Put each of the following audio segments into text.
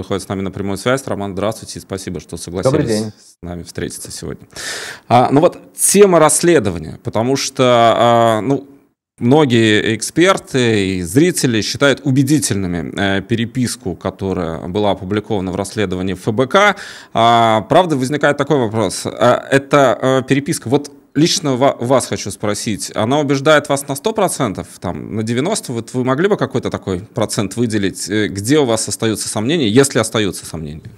выходит с нами на прямую связь. Роман, здравствуйте и спасибо, что согласились с нами встретиться сегодня. А, ну вот, тема расследования, потому что, а, ну, Многие эксперты и зрители считают убедительными э, переписку, которая была опубликована в расследовании ФБК. А, правда, возникает такой вопрос. А, Эта э, переписка, вот лично вас хочу спросить, она убеждает вас на 100%, там, на 90%? Вот вы могли бы какой-то такой процент выделить? Э, где у вас остаются сомнения, если остаются сомнения?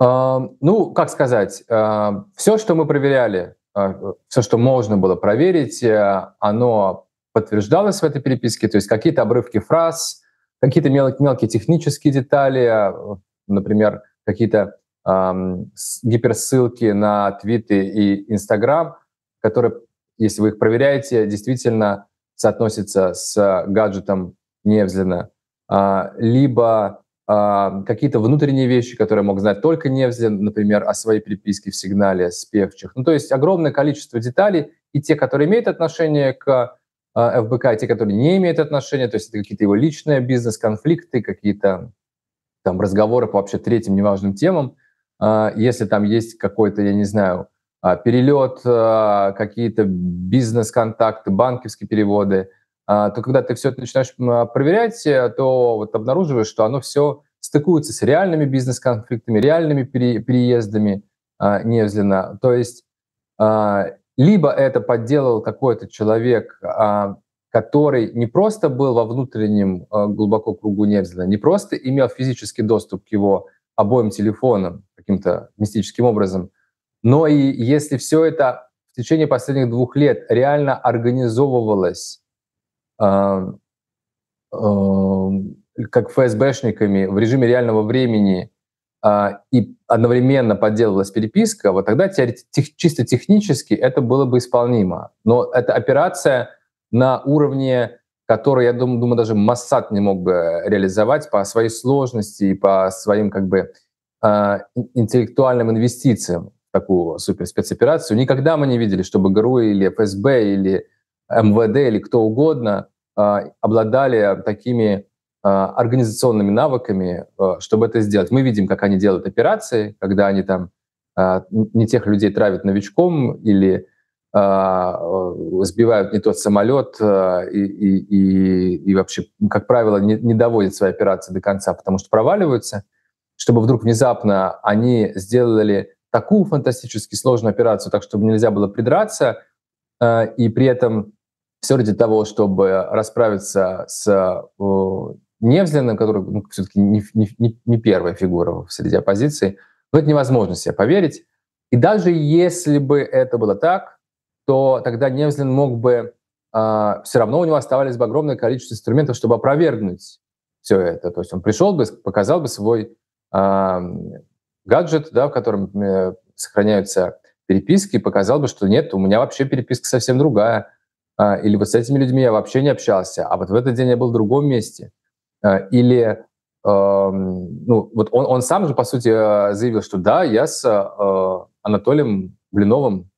А, ну, как сказать, а, все, что мы проверяли, а, все, что можно было проверить, э, оно подтверждалось в этой переписке, то есть какие-то обрывки фраз, какие-то мелкие, мелкие технические детали, например, какие-то гиперссылки на твиты и Инстаграм, которые, если вы их проверяете, действительно соотносятся с а, гаджетом Невзлина. А, либо а, какие-то внутренние вещи, которые мог знать только Невзлин, например, о своей переписке в сигнале с певчих. Ну, то есть огромное количество деталей, и те, которые имеют отношение к ФБК, те, которые не имеют отношения, то есть это какие-то его личные бизнес-конфликты, какие-то там разговоры по вообще третьим неважным темам. А, если там есть какой-то, я не знаю, а, перелет, а, какие-то бизнес-контакты, банковские переводы, то когда ты все это начинаешь проверять, э, то вот обнаруживаешь, что оно все стыкуется с реальными бизнес-конфликтами, реальными переездами Невзлина. То есть либо это подделал какой-то человек, который не просто был во внутреннем глубоко кругу Невзлина, не просто имел физический доступ к его обоим телефонам, каким-то мистическим образом. Но и если все это в течение последних двух лет реально организовывалось э, э, как ФСБшниками в режиме реального времени э, и одновременно подделывалась переписка, вот тогда тех, чисто технически это было бы исполнимо. Но это операция на уровне, который, я думаю, думаю даже Моссад не мог бы реализовать по своей сложности и по своим как бы Э, интеллектуальным инвестициям в такую суперспецоперацию. Никогда мы не видели, чтобы ГРУ или ФСБ или МВД или кто угодно э, обладали такими э, организационными навыками, чтобы это сделать. Мы видим, как они делают операции, когда они там не тех людей травят новичком или сбивают не тот самолет и, и, и, и вообще, как правило, не, не доводят свои операции до конца, потому что проваливаются чтобы вдруг внезапно они сделали такую фантастически сложную операцию, так чтобы нельзя было придраться, э, и при этом все ради того, чтобы расправиться с э, Невзлиным, который ну, все-таки не, не, не первая фигура среди оппозиции, но ну, это невозможно себе поверить. И даже если бы это было так, то тогда Невзлин мог бы, э, все равно у него оставались бы огромное количество инструментов, чтобы опровергнуть все это. То есть он пришел бы, показал бы свой гаджет, да, в котором э, сохраняются переписки, показал бы, что нет, у меня вообще переписка совсем другая. А, или вот с этими людьми я вообще не общался, а вот в этот день я был в другом месте. А, или ну, вот он, он сам же, по сути, э, заявил, что да, я с э, Анатолием Блиновым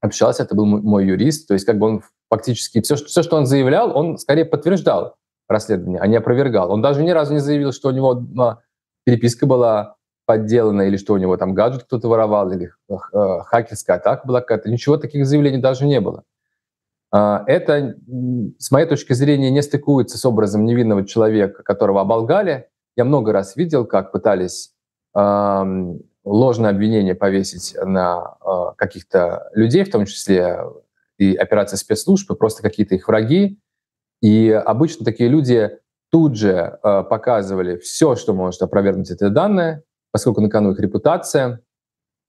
общался, это был мой юрист, то есть как бы он фактически все, все что он заявлял, он скорее подтверждал расследование, а не опровергал. Он даже ни разу не заявил, что у него переписка была подделана, или что у него там гаджет кто-то воровал, или э, э, хакерская атака была какая-то. Ничего таких заявлений даже не было. А, это, с моей точки зрения, не стыкуется с образом невинного человека, которого оболгали. Я много раз видел, как пытались ложные обвинения повесить на э, каких-то людей, в том числе и операции спецслужб, и просто какие-то их враги. И обычно такие люди тут же э, показывали все, что может опровергнуть эти данные, поскольку на кону их репутация.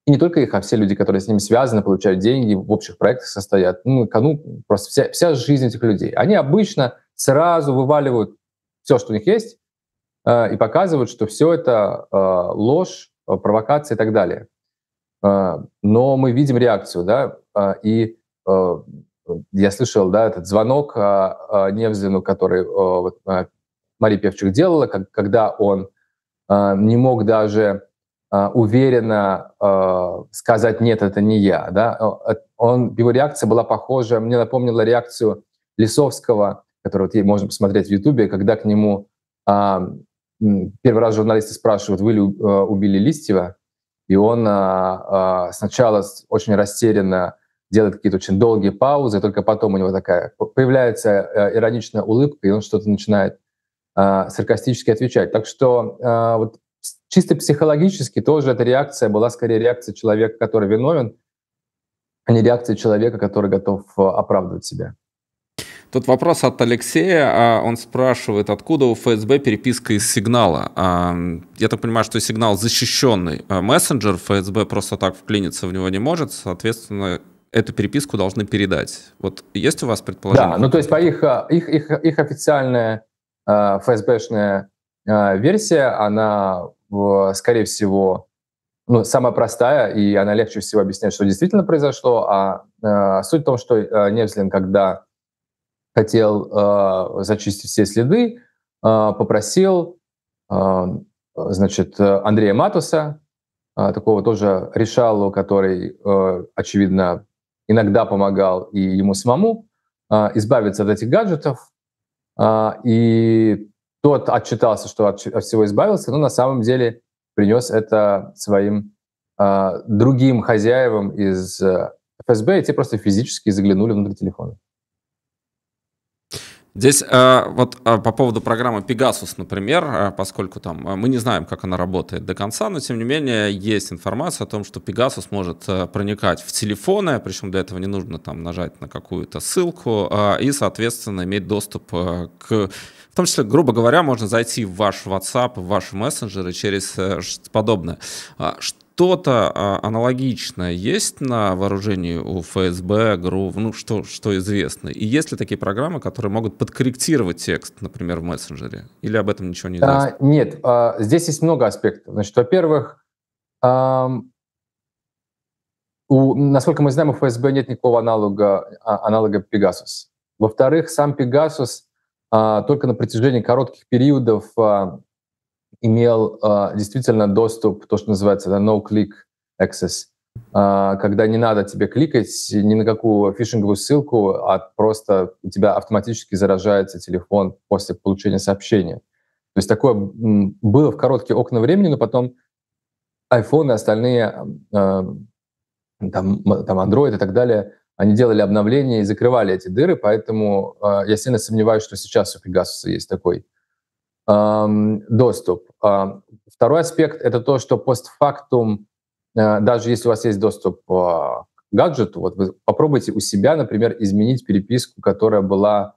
И не только их, а все люди, которые с ними связаны, получают деньги, в общих проектах состоят. Ну, на кону просто вся, вся жизнь этих людей. Они обычно сразу вываливают все, что у них есть, э, и показывают, что все это э, ложь, провокация и так далее. но мы видим реакцию, да, и я слышал, да, этот звонок Невзину, который Мария Певчук делала, как, когда он э, не мог даже э, уверенно э, сказать «нет, это не я». Да? Э, э, он, его реакция была похожа, мне напомнила реакцию Лисовского, которую вот можно посмотреть в Ютубе, когда к нему э, первый раз журналисты спрашивают, вы ли э, убили Листьева? И он а, сначала очень растерянно делает какие-то очень долгие паузы, только потом у него такая появляется ироничная улыбка, и он что-то начинает э, саркастически отвечать. Так что э, вот чисто психологически тоже эта реакция была скорее реакция человека, который виновен, а не реакция человека, который готов а, оправдывать себя. Тут вопрос от Алексея. Он спрашивает, откуда у ФСБ переписка из сигнала? Я так понимаю, что сигнал защищенный мессенджер, ФСБ просто так вклиниться в него не может, соответственно, эту переписку должны передать. Вот есть у вас предположение? Да, ну то есть по их, их, их, их официальная Э, ФСБшная э, версия, она, скорее всего, ну, самая простая, и она легче всего объясняет, что действительно произошло. А э, суть в том, что Невзлин, когда хотел зачистить все следы, попросил значит, Андрея Матуса, такого тоже решалу, который, очевидно, иногда помогал и ему самому, избавиться от этих гаджетов, а, и тот отчитался, что от, всего избавился, но на самом деле принес это своим а, другим хозяевам из э, ФСБ, и те просто физически заглянули внутрь телефона. Здесь э, вот э, по поводу программы Pegasus, например, э, поскольку там э, мы не знаем, как она работает до конца, но тем не менее есть информация о том, что Pegasus может э, проникать в телефоны, причем для этого не нужно там нажать на какую-то ссылку э, и, соответственно, иметь доступ к в том числе, грубо говоря, можно зайти в ваш WhatsApp, в ваши мессенджеры через подобное. Что а, что-то а, аналогичное есть на вооружении у ФСБ, ГРУ, ну, что, что известно? И есть ли такие программы, которые могут подкорректировать текст, например, в мессенджере? Или об этом ничего не а, известно? А, нет, а, здесь есть много аспектов. Значит, во-первых, а, у, насколько мы знаем, у ФСБ нет никакого аналога, а, аналога Pegasus. Во-вторых, сам Pegasus а, только на протяжении коротких периодов а, имел э, действительно доступ, то, что называется да, no-click access, э, когда не надо тебе кликать ни на какую фишинговую ссылку, а просто у тебя автоматически заражается телефон после получения сообщения. То есть такое было в короткие окна времени, но потом iPhone и остальные, э, там, там Android и так далее, они делали обновления и закрывали эти дыры, поэтому э, я сильно сомневаюсь, что сейчас у Pegasus есть такой доступ. А, второй аспект — это то, что постфактум, э, даже если у вас есть доступ а, к гаджету, вот вы попробуйте у себя, например, изменить переписку, которая была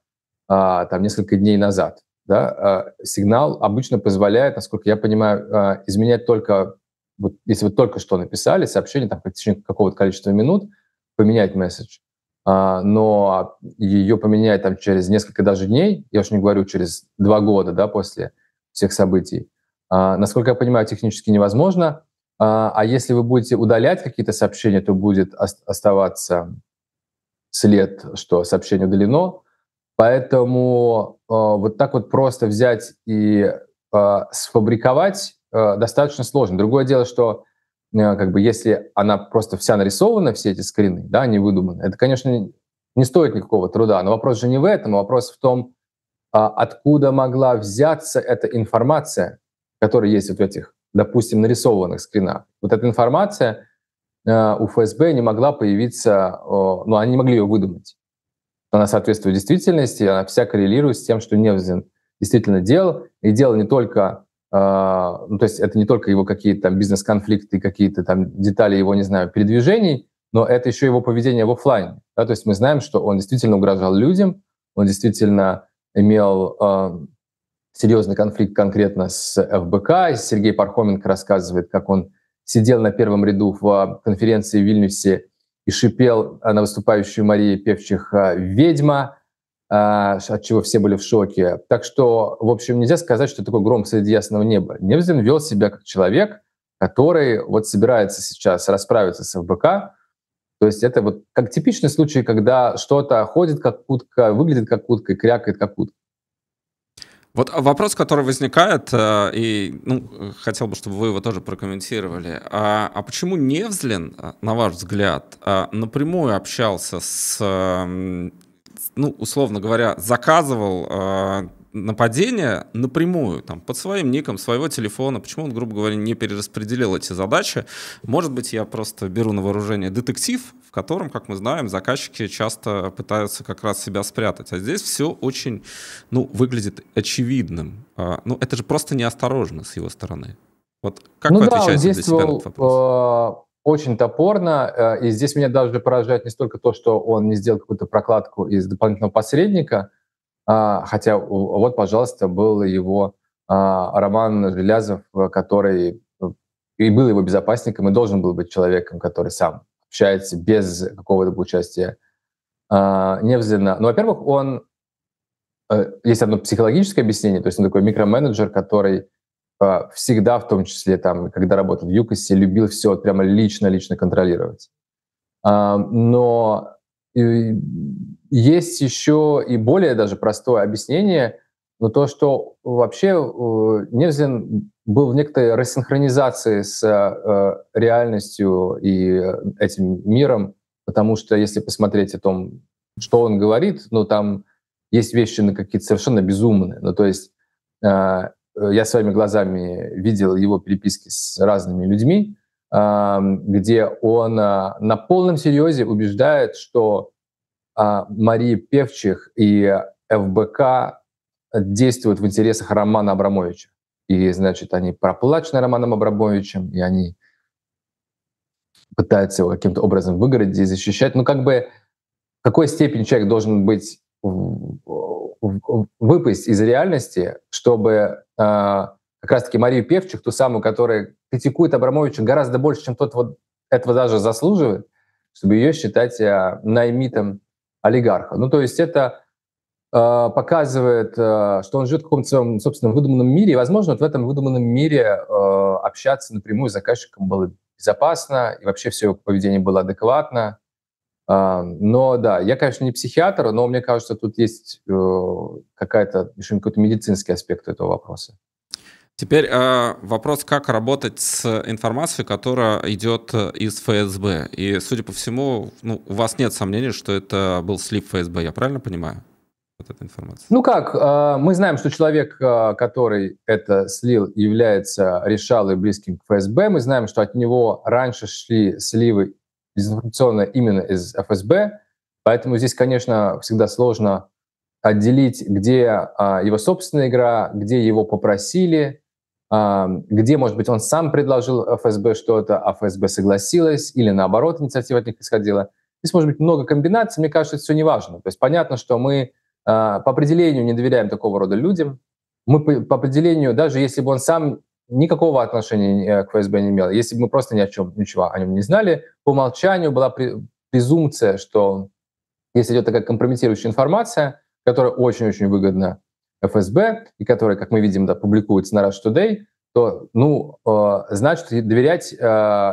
а, там несколько дней назад. Да? Сигнал обычно позволяет, насколько я понимаю, изменять только, вот, если вы только что написали сообщение там, в течение какого-то количества минут, поменять месседж — а, но ее поменять там через несколько даже дней, я уж не говорю через два года, да, после всех событий, а, насколько я понимаю, технически невозможно. А, а если вы будете удалять какие-то сообщения, то будет оставаться след, что сообщение удалено. Поэтому вот так вот просто взять и сфабриковать достаточно сложно. Другое дело, что Э, как бы если она просто вся нарисована, все эти скрины, да, они выдуманы, это, конечно, не стоит никакого труда. Но вопрос же не в этом, а вопрос в том, а откуда могла взяться эта информация, которая есть вот в этих, допустим, нарисованных скринах. Вот эта информация э, у ФСБ не могла появиться, э, ну, они не могли ее выдумать. Она соответствует действительности, она вся коррелирует с тем, что Невзин действительно делал. И делал не только а, ну, то есть это не только его какие-то там бизнес-конфликты, какие-то там детали его, не знаю, передвижений, но это еще его поведение в офлайне. Да? То есть мы знаем, что он действительно угрожал людям, он действительно имел э, а, серьезный конфликт конкретно с ФБК. Сергей Пархоменко рассказывает, как он сидел на первом ряду в а, конференции в Вильнюсе и шипел на выступающую Марию Певчих «Ведьма», а, от чего все были в шоке. Так что, в общем, нельзя сказать, что такой гром среди ясного неба. Невзин вел себя как человек, который вот собирается сейчас расправиться с ФБК. То есть это вот как типичный случай, когда что-то ходит как утка, выглядит как утка и крякает как утка. Вот вопрос, который возникает, э, и ну, хотел бы, чтобы вы его тоже прокомментировали. А, а почему Невзлин, э, на ваш взгляд, э, напрямую общался с ну, условно говоря, заказывал э, нападение напрямую, там, под своим ником, своего телефона, почему он, грубо говоря, не перераспределил эти задачи. Может быть, я просто беру на вооружение детектив, в котором, как мы знаем, заказчики часто пытаются как раз себя спрятать. А здесь все очень, ну, выглядит очевидным. Э, ну, это же просто неосторожно с его стороны. Вот как ну вы да, отвечаете он действовал, для себя на этот вопрос? Э, очень топорно, э, и здесь меня даже поражает не столько то, что он не сделал какую-то прокладку из дополнительного посредника, а, хотя вот, пожалуйста, был его а, Роман Желязов, который э, и был его безопасником, и должен был быть человеком, который сам общается без какого то участия а, Невзина. Ну, во-первых, он... Э, есть одно психологическое объяснение, то есть он такой микроменеджер, который а, всегда, в том числе, там, когда работал в ЮКОСе, любил все вот прямо лично-лично контролировать. А, но есть еще и более даже простое объяснение, но то, что вообще э, Невзин был в некоторой рассинхронизации с э, реальностью и этим миром, потому что если посмотреть о том, что он говорит, ну там есть вещи на какие-то совершенно безумные. Ну то есть а, Э, я своими глазами видел его переписки с разными людьми, где он а, на полном серьезе убеждает, что а, Мария Певчих и ФБК действуют в интересах Романа Абрамовича. И, значит, они проплачены Романом Абрамовичем, и они пытаются его каким-то образом выгородить и защищать. Ну, как бы, в какой степени человек должен быть выпасть из реальности, чтобы э, как раз-таки Марию Певчих, ту самую, которая критикует Абрамовича гораздо больше, чем тот вот этого даже заслуживает, чтобы ее считать э, а, наймитом олигарха. Ну, то есть это э, показывает, э, что он живет в каком-то своем собственно, выдуманном мире, и, возможно, вот в этом выдуманном мире э, общаться напрямую с заказчиком было безопасно, и вообще все его поведение было адекватно, а, но да, я, конечно, не психиатр, но мне кажется, тут есть э, какая-то, еще какой-то медицинский аспект этого вопроса. Теперь э, вопрос, как работать с информацией, которая идет э, из ФСБ. И, судя по всему, ну, у вас нет сомнений, что это был слив ФСБ, я правильно понимаю? Вот эта информация. Ну как, э, мы знаем, что человек, который это слил, является решалой близким к ФСБ. Мы знаем, что от него раньше шли сливы дезинформационная именно из ФСБ. Поэтому здесь, конечно, всегда сложно отделить, где а, его собственная игра, где его попросили, а, где, может быть, он сам предложил ФСБ что-то, а ФСБ согласилась, или наоборот, инициатива от них исходила. Здесь может быть много комбинаций, мне кажется, это все неважно. То есть понятно, что мы а, по определению не доверяем такого рода людям. Мы по, по определению, даже если бы он сам никакого отношения э, к ФСБ не имел. Если бы мы просто ни о чем, ничего о нем не знали, по умолчанию была презумпция, что если идет такая компрометирующая информация, которая очень-очень выгодна ФСБ, и которая, как мы видим, да, публикуется на Rush Today, то, ну, э, значит, доверять э,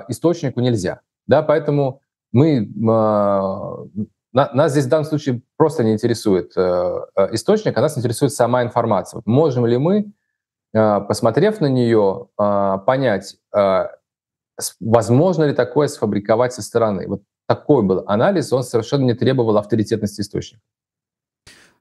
источнику нельзя. Да, поэтому мы, э, нас здесь в данном случае просто не интересует э, э источник, а нас интересует сама информация. Можем ли мы а, посмотрев на нее, а, понять, а, возможно ли такое сфабриковать со стороны. Вот такой был анализ, он совершенно не требовал авторитетности источника.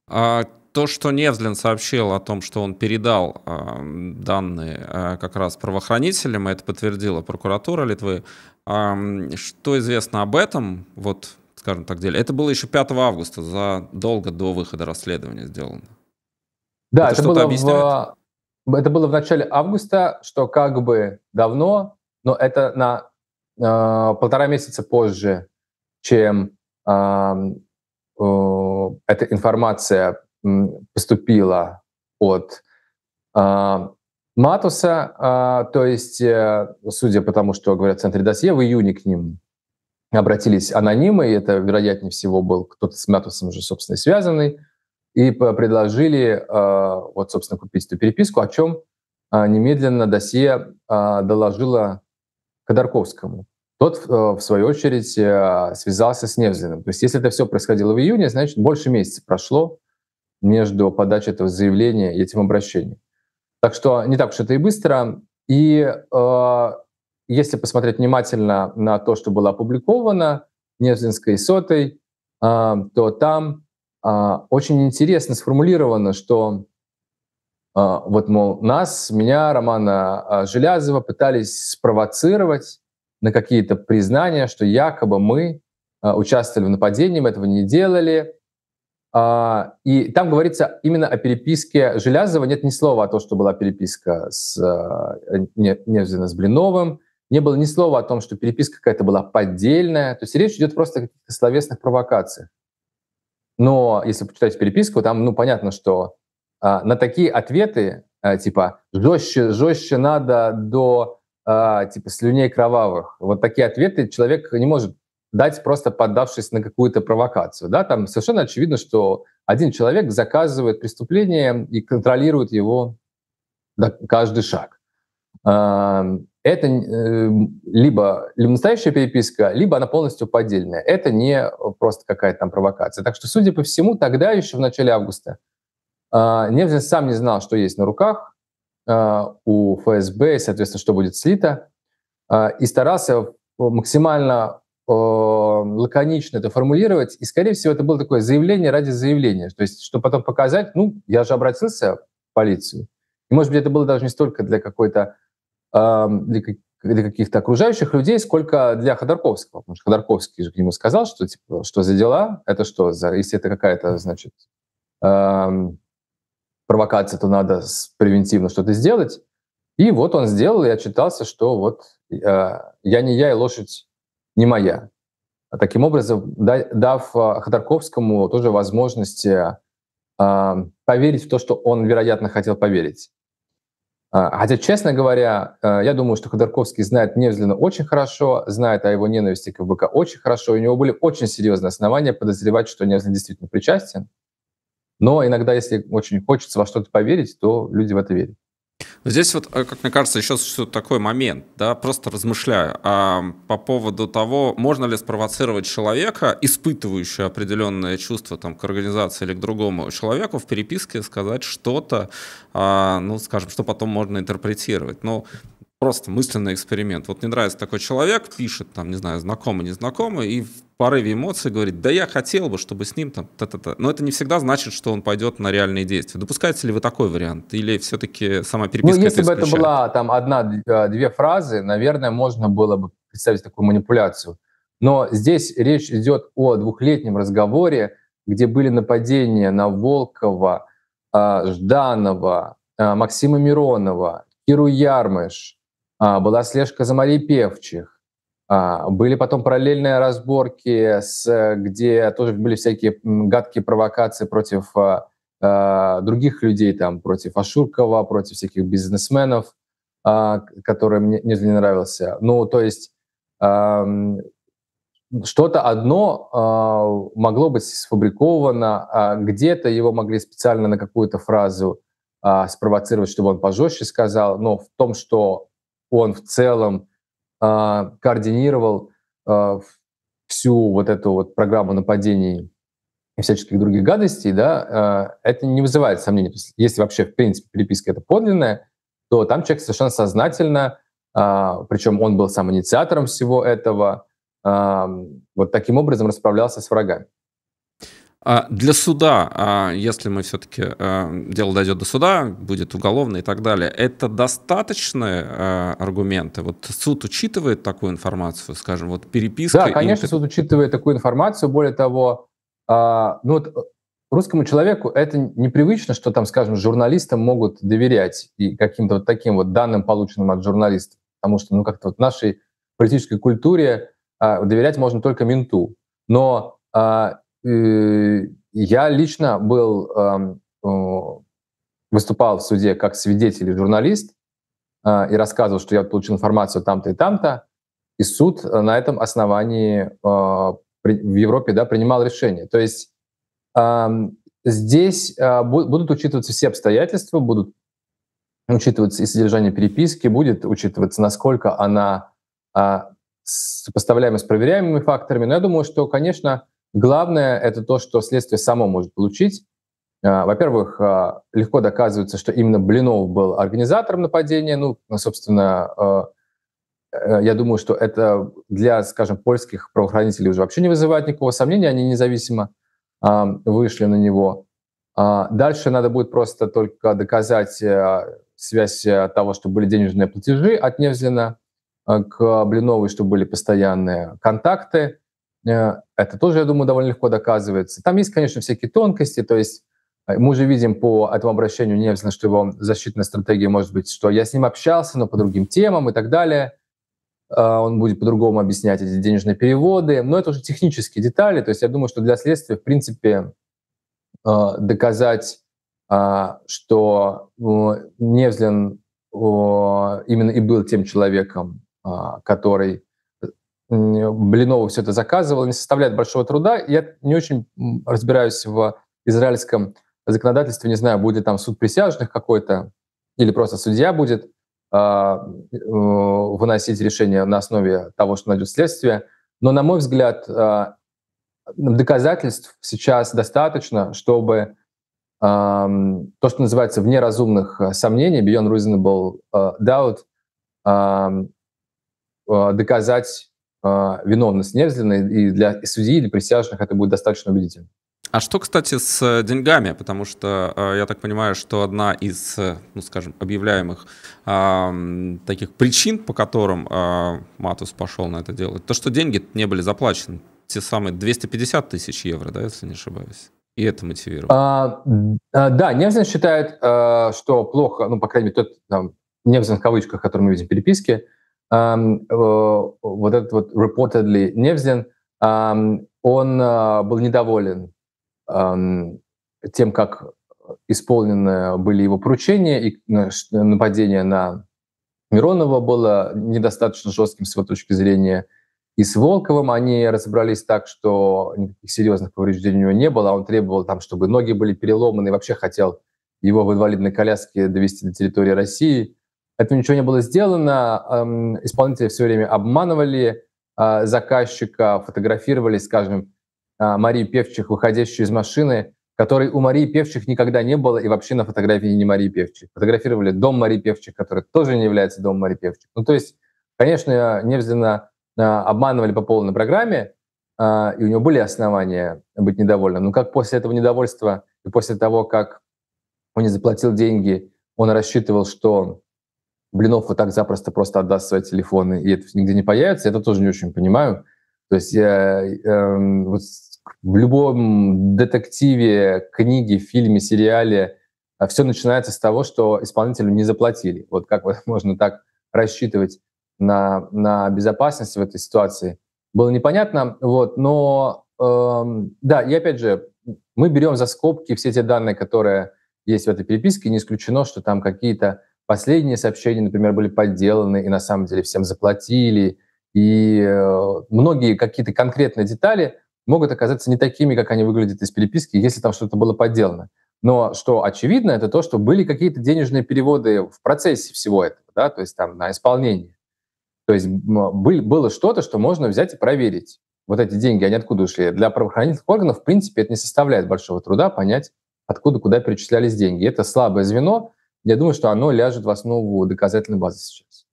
А то, что Невзлин сообщил о том, что он передал э, данные э, как раз правоохранителям, это подтвердила прокуратура Литвы. Э, что известно об этом, вот, скажем так, деле? Это было еще 5 августа, задолго до выхода расследования сделано. Да, это, это было объясняет? это было в начале августа, что как бы давно, но это на э, полтора месяца позже, чем э, э, эта информация поступила от э, Матуса, э, то есть, э, судя по тому, что говорят в центре досье, в июне к ним обратились анонимы, и это, вероятнее всего, был кто-то с Матусом уже, собственно, и связанный и предложили а, вот, собственно, купить эту переписку, о чем а, немедленно досье а, доложила Ходорковскому. Тот, э, в свою очередь, э, связался с Невзиным. То есть если это все происходило в июне, значит, больше месяца прошло между подачей этого заявления и этим обращением. Так что не так уж это и быстро. И э, если посмотреть внимательно на то, что было опубликовано Невзинской сотой, э, то там а, очень интересно сформулировано, что а, вот, мол, нас, меня, Романа а, Желязова пытались спровоцировать на какие-то признания, что якобы мы участвовали в нападении, мы этого не делали. И там говорится именно о переписке Желязова. Нет ни слова о том, что была переписка с Невзина с Блиновым. Не было ни слова о том, что переписка какая-то была поддельная. То есть речь идет просто о каких-то словесных провокациях. Но если почитать переписку, там, ну, понятно, что э, на такие ответы, э, типа, жестче, жестче надо до, э, типа, слюней кровавых, вот такие ответы человек не может дать, просто поддавшись на какую-то провокацию. Да? Там совершенно очевидно, что один человек заказывает преступление и контролирует его каждый шаг это э, либо, либо настоящая переписка, либо она полностью поддельная. Это не просто какая-то там провокация. Так что, судя по всему, тогда еще в начале августа э, Невзин сам не знал, что есть на руках а, у ФСБ, и, соответственно, что будет слито, а, и старался максимально э, лаконично это формулировать. И, скорее всего, это было такое заявление ради заявления. То есть, чтобы потом показать, ну, я же обратился в полицию. И, может быть, это было даже не столько для какой-то Эм, для, каких-то окружающих людей, сколько для Ходорковского. Потому что Ходорковский же к нему сказал, что типа, что за дела, это что, за, если это какая-то, значит, эм, провокация, то надо превентивно что-то сделать. И вот он сделал, и отчитался, что вот э, я не я и лошадь не моя. Таким образом, да, дав э, Ходорковскому тоже возможность э, эм, поверить в то, что он, вероятно, хотел поверить. А, хотя, честно говоря, э, я думаю, что Ходорковский знает Невзлина очень хорошо, знает о его ненависти к ФБК очень хорошо. У него были очень серьезные основания подозревать, что Невзлин действительно причастен. Но иногда, если очень хочется во что-то поверить, то люди в это верят. Но здесь вот, э, как мне кажется, еще существует такой момент, да, просто размышляю а, по поводу того, можно ли спровоцировать человека, испытывающего определенное чувство там, к организации или к другому человеку, в переписке сказать что-то, а, ну, скажем, что потом можно интерпретировать. но просто мысленный эксперимент. Вот мне нравится такой человек, пишет, там, не знаю, знакомый, незнакомый, и в порыве эмоций говорит, да я хотел бы, чтобы с ним там, та-та-та. Но это не всегда значит, что он пойдет на реальные действия. Допускаете ли вы такой вариант? Или все-таки сама ну, переписка Ну, если это бы это была там одна-две а, фразы, наверное, можно было бы представить такую манипуляцию. Но здесь речь идет о двухлетнем разговоре, где были нападения на Волкова, а, Жданова, а, Максима Миронова, Киру Ярмыш – а, была слежка за Марией Певчих, а, были потом параллельные разборки, с, где тоже были всякие гадкие провокации против а, других людей, там, против Ашуркова, против всяких бизнесменов, которые мне не нравился. Ну, то есть что-то одно могло быть сфабриковано, где-то его могли специально на какую-то фразу спровоцировать, чтобы он пожестче сказал, но в том, что он в целом э, координировал э, всю вот эту вот программу нападений и всяческих других гадостей, да, э, это не вызывает сомнений. То есть, если вообще, в принципе, переписка это подлинная, то там человек совершенно сознательно, э, причем он был сам инициатором всего этого, э, вот таким образом расправлялся с врагами. А для суда, а если мы все-таки а, дело дойдет до суда, будет уголовно и так далее, это достаточные аргументы? Вот суд учитывает такую информацию, скажем, вот переписка? Да, конечно, и... суд учитывает такую информацию. Более того, ну вот э, русскому человеку это непривычно, что там, скажем, журналистам могут доверять и каким-то вот таким вот данным, полученным от журналистов, потому что, ну, как-то вот в нашей политической культуре доверять можно только менту. Но Э, я лично был, эм, выступал в суде как свидетель и журналист э, и рассказывал, что я получил информацию там-то и там-то, и суд э, на этом основании в Европе да, принимал решение. То есть эм, здесь будут учитываться все обстоятельства, будут учитываться и содержание переписки, будет учитываться, насколько она сопоставляема с проверяемыми факторами. Но я думаю, что, конечно, Главное — это то, что следствие само может получить. А, во-первых, а, легко доказывается, что именно Блинов был организатором нападения. Ну, ну собственно, а, э, я думаю, что это для, скажем, польских правоохранителей уже вообще не вызывает никакого сомнения, они независимо вышли на него. Дальше надо будет просто только доказать э, связь э, того, что были денежные платежи от Невзлина к Блиновой, что были постоянные контакты – Э, это тоже, я думаю, довольно легко доказывается. Там есть, конечно, всякие тонкости, то есть э, мы же видим по этому обращению Невзина, что его защитная стратегия может быть, что я с ним общался, но по другим темам и так далее. Э, он будет по-другому объяснять эти денежные переводы. Но это уже технические детали. То есть я думаю, что для следствия, в принципе, доказать, что Невзлин именно и был тем человеком, который Блинова все это заказывал, не составляет большого труда. Я не очень разбираюсь в израильском законодательстве, не знаю, будет ли там суд присяжных какой-то, или просто судья будет э, э, выносить решение на основе того, что найдет следствие. Но, на мой взгляд, э, доказательств сейчас достаточно, чтобы а, то, что называется вне разумных сомнений, beyond reasonable doubt, доказать а, виновность Невзлина, и для судьи или присяжных это будет достаточно убедительно. А что, кстати, с э, деньгами? Потому что э, я так понимаю, что одна из, э, ну, скажем, объявляемых э, таких причин, по которым э, Матус пошел на это дело, то, что деньги не были заплачены. Те самые 250 тысяч евро, да, если не ошибаюсь. И это мотивирует. А, да, Невзин считает, что плохо, ну, по крайней мере, тот там, Невзин в кавычках, который мы видим в переписке, Э, вот этот вот reportedly Невзин, он э, был недоволен тем, как исполнены были его поручения, и нападение на Миронова было недостаточно жестким с его точки зрения. И с Волковым они разобрались так, что никаких серьезных повреждений у него не было, а он требовал, там, чтобы ноги были переломаны, и вообще хотел его в инвалидной коляске довести до территории России – этого ничего не было сделано. Эм, исполнители все время обманывали э, заказчика, фотографировали, скажем, э, Марию Певчих, выходящую из машины, которой у Марии Певчих никогда не было, и вообще на фотографии не Марии Певчих. Фотографировали дом Марии Певчих, который тоже не является домом Марии Певчих. Ну, то есть, конечно, Невзина э, обманывали по полной программе, и у него были основания быть недовольным. Но как после этого недовольства и после того, как он не заплатил деньги, он рассчитывал, что Блинов вот так запросто просто отдаст свои телефоны, и это нигде не появится, я это тоже не очень понимаю. То есть я, э, вот в любом детективе, книге, фильме, сериале э, все начинается с того, что исполнителю не заплатили. Вот как можно так рассчитывать на, на безопасность в этой ситуации, было непонятно. Вот, но э, да, и опять же, мы берем за скобки все те данные, которые есть в этой переписке. Не исключено, что там какие-то последние сообщения, например, были подделаны и на самом деле всем заплатили. И э, многие какие-то конкретные детали могут оказаться не такими, как они выглядят из переписки, если там что-то было подделано. Но что очевидно, это то, что были какие-то денежные переводы в процессе всего этого, да, то есть там на исполнение. То есть был, было что-то, что можно взять и проверить. Вот эти деньги, они откуда ушли? Для правоохранительных органов, в принципе, это не составляет большого труда понять, откуда, куда перечислялись деньги. Это слабое звено, я думаю, что оно ляжет в основу доказательной базы сейчас.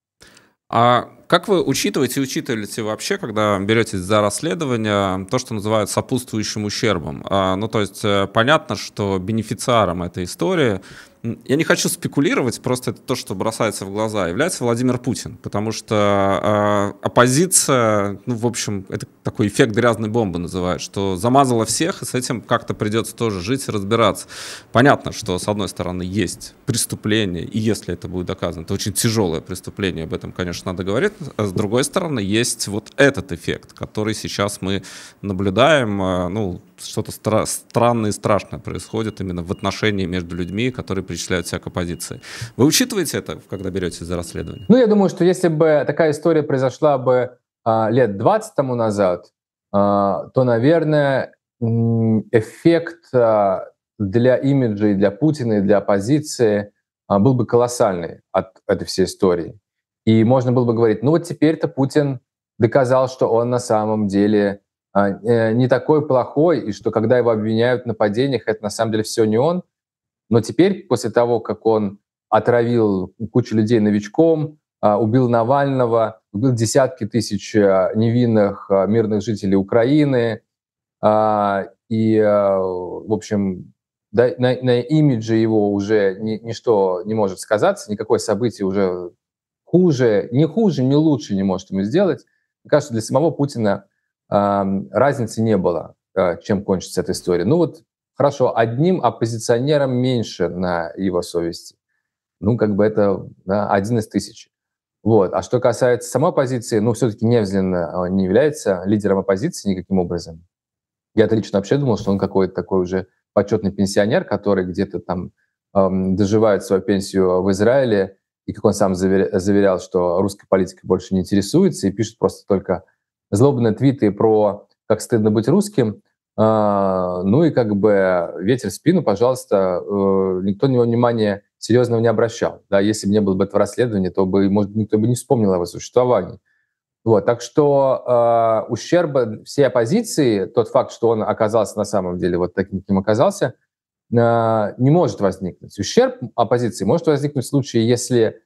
А как вы учитываете и учитываете вообще, когда беретесь за расследование, то, что называют сопутствующим ущербом? А, ну, то есть э, понятно, что бенефициаром этой истории я не хочу спекулировать, просто это то, что бросается в глаза, является Владимир Путин, потому что э, оппозиция, ну, в общем, это такой эффект грязной бомбы называют, что замазала всех, и с этим как-то придется тоже жить и разбираться. Понятно, что, с одной стороны, есть преступление, и если это будет доказано, это очень тяжелое преступление, об этом, конечно, надо говорить, а с другой стороны, есть вот этот эффект, который сейчас мы наблюдаем. А, ну, что-то стра- странное и страшное происходит именно в отношении между людьми, которые причисляют себя к оппозиции. Вы учитываете это, когда беретесь за расследование? Ну, я думаю, что если бы такая история произошла бы а, лет 20 тому назад, а, то, наверное, эффект а, для имиджа и для Путина, и для оппозиции а, был бы колоссальный от этой всей истории. И можно было бы говорить, ну вот теперь-то Путин доказал, что он на самом деле а, э, не такой плохой, и что когда его обвиняют в нападениях, это на самом деле все не он. Но теперь, после того, как он отравил кучу людей новичком, а, убил Навального, убил десятки тысяч а, невинных мирных жителей Украины, и, в общем, на, на имидже его уже ничто не может сказаться, никакое событие уже хуже, не хуже, не лучше не может ему сделать. Мне кажется, для самого Путина э, разницы не было, э, чем кончится эта история. Ну вот, хорошо, одним оппозиционером меньше на его совести. Ну, как бы это да, один из тысяч. Вот. А что касается самой оппозиции, ну, все-таки Невзлин э, не является лидером оппозиции никаким образом. Я-то лично вообще думал, что он какой-то такой уже почетный пенсионер, который где-то там эм, доживает свою пенсию в Израиле, и как он сам заверя, заверял, что русской политикой больше не интересуется и пишет просто только злобные твиты про как стыдно быть русским, а, ну и как бы ветер в спину, пожалуйста, э, никто на него внимания серьезного не обращал. Да, если бы не было бы этого расследования, то бы, может, никто бы не вспомнил о его существовании. Вот, так что э, ущерба всей оппозиции, тот факт, что он оказался на самом деле вот таким, каким оказался – Э, не может возникнуть. Ущерб оппозиции может возникнуть в случае, если,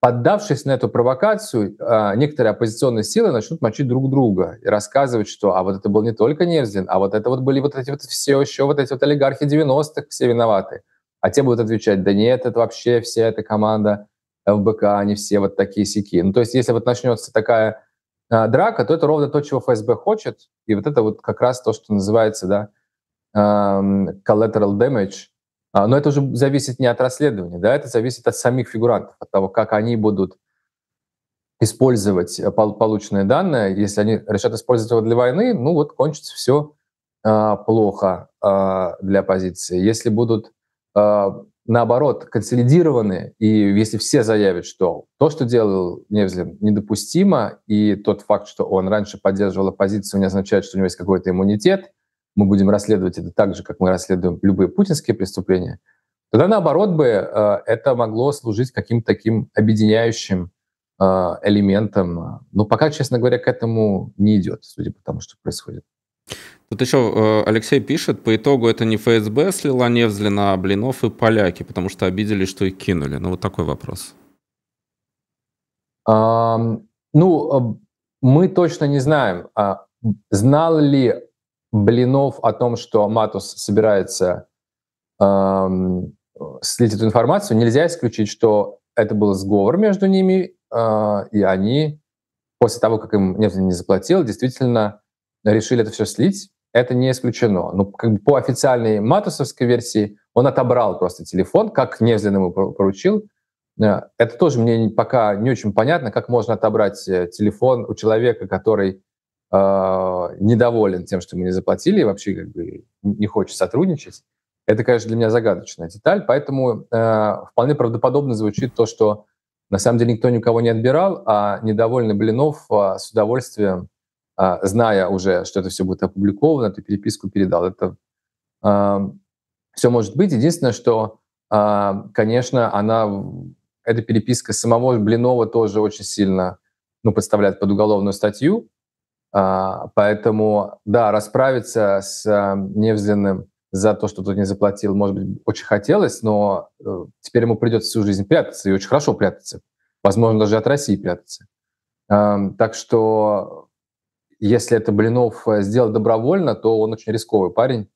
поддавшись на эту провокацию, э, некоторые оппозиционные силы начнут мочить друг друга и рассказывать, что а вот это был не только Невзин, а вот это вот были вот эти вот все еще вот эти вот олигархи 90-х, все виноваты. А те будут отвечать, да нет, это вообще вся эта команда ФБК, они все вот такие сики. Ну, то есть, если вот начнется такая э, драка, то это ровно то, чего ФСБ хочет, и вот это вот как раз то, что называется, да, Эм, collateral damage, а, но это уже зависит не от расследования, да, это зависит от самих фигурантов, от того, как они будут использовать э, полученные данные. Если они решат использовать его для войны, ну вот кончится все а, плохо а, для оппозиции. Если будут наоборот консолидированы, и если все заявят, что то, что делал Невзлин, недопустимо, и тот факт, что он раньше поддерживал оппозицию, не означает, что у него есть какой-то иммунитет, мы будем расследовать это так же, как мы расследуем любые путинские преступления, тогда наоборот бы э, это могло служить каким-то таким объединяющим э, элементом. Но пока, честно говоря, к этому не идет, судя по тому, что происходит. Тут еще э, Алексей пишет, по итогу это не ФСБ слила Невзлина, а Блинов и поляки, потому что обидели, что их кинули. Ну вот такой вопрос. А, ну, мы точно не знаем, а, знал ли блинов о том, что Матус собирается эм, слить эту информацию, нельзя исключить, что это был сговор между ними, э, и они после того, как им Нефтин не заплатил, действительно решили это все слить. Это не исключено. Ну, как бы по официальной матусовской версии он отобрал просто телефон, как Невзин ему поручил. Э, это тоже мне пока не очень понятно, как можно отобрать э, телефон у человека, который э, недоволен тем, что мы не заплатили, и вообще как бы не хочет сотрудничать. Это, конечно, для меня загадочная деталь, поэтому э, вполне правдоподобно звучит то, что на самом деле никто никого не отбирал, а недовольный Блинов э, с удовольствием, э, зная уже, что это все будет опубликовано, эту переписку передал. Это э, все может быть. Единственное, что, э, конечно, она, эта переписка самого Блинова тоже очень сильно ну, подставляет под уголовную статью, а, поэтому, да, расправиться с э, Невзиным за то, что тут не заплатил, может быть, очень хотелось, но э, теперь ему придется всю жизнь прятаться, и очень хорошо прятаться. Возможно, даже от России прятаться. Эм, так что, если это Блинов э, сделал добровольно, то он очень рисковый парень,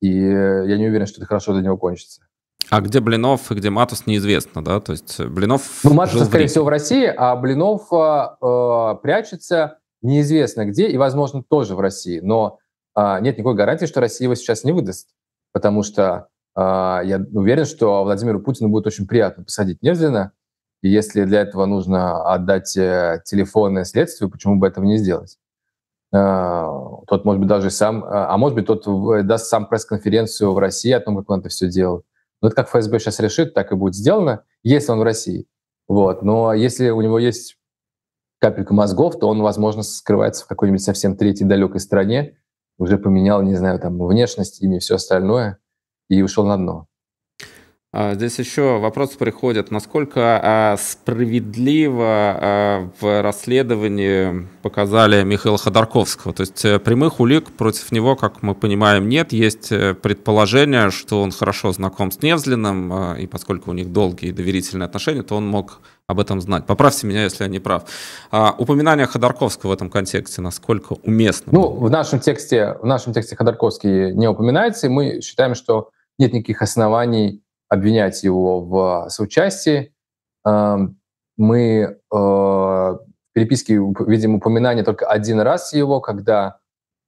и я не уверен, что это хорошо для него кончится. А где Блинов и где Матус, неизвестно, да? То есть Блинов... Ну, Матус, скорее всего, в России, а Блинов э, прячется неизвестно где и, возможно, тоже в России. Но а, нет никакой гарантии, что Россия его сейчас не выдаст, потому что а, я уверен, что Владимиру Путину будет очень приятно посадить Невзина, и если для этого нужно отдать э, телефонное следствие, почему бы этого не сделать? А, тот, может быть, даже сам, а, а может быть, тот даст сам пресс-конференцию в России о том, как он это все делал. Но это как ФСБ сейчас решит, так и будет сделано, если он в России. Вот. Но если у него есть капелька мозгов, то он, возможно, скрывается в какой-нибудь совсем третьей далекой стране, уже поменял, не знаю, там внешность, имя, все остальное, и ушел на дно. А, здесь еще вопрос приходит, насколько а, справедливо а, в расследовании показали Михаила Ходорковского. То есть э, прямых улик против него, как мы понимаем, нет. Есть э, предположение, что он хорошо знаком с Невзлиным, и поскольку у них долгие доверительные отношения, то он мог об этом знать. Поправьте меня, если я не прав. А, упоминание Ходорковского в этом контексте насколько уместно? Ну, в нашем тексте, в нашем тексте Ходорковский не упоминается, и мы считаем, что нет никаких оснований обвинять его в соучастии. Эм, мы э, в переписке видим упоминание только один раз его, когда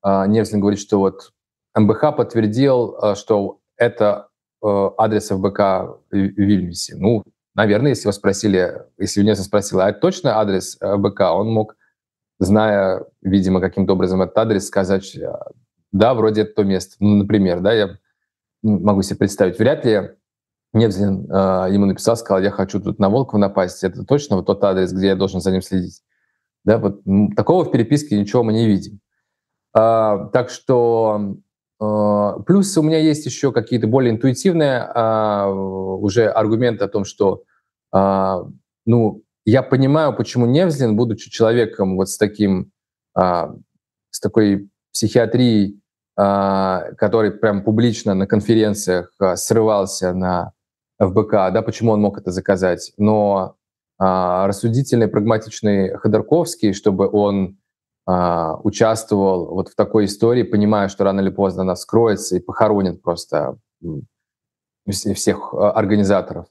э, Невзин говорит, что вот МБХ подтвердил, э, что это адрес ФБК в Вильнюсе. Ну, наверное, если его спросили, если Невзин спросил, а это точно адрес ФБК, он мог, зная, видимо, каким-то образом этот адрес, сказать, да, вроде это то место. Ну, например, да, я могу себе представить. Вряд ли Невзин э, а, ему написал, сказал, я хочу тут на Волкова напасть, это точно вот тот адрес, где я должен за ним следить. Да, вот такого в переписке ничего мы не видим. Э, так что э, а, плюс у меня есть еще какие-то более интуитивные э, уже аргументы о том, что э, ну, я понимаю, почему Невзлин, будучи человеком вот с таким, э, с такой психиатрией, который прям публично на конференциях срывался на в БК, да, почему он мог это заказать, но а, рассудительный, прагматичный Ходорковский, чтобы он а, участвовал вот в такой истории, понимая, что рано или поздно она скроется и похоронит просто всех а, организаторов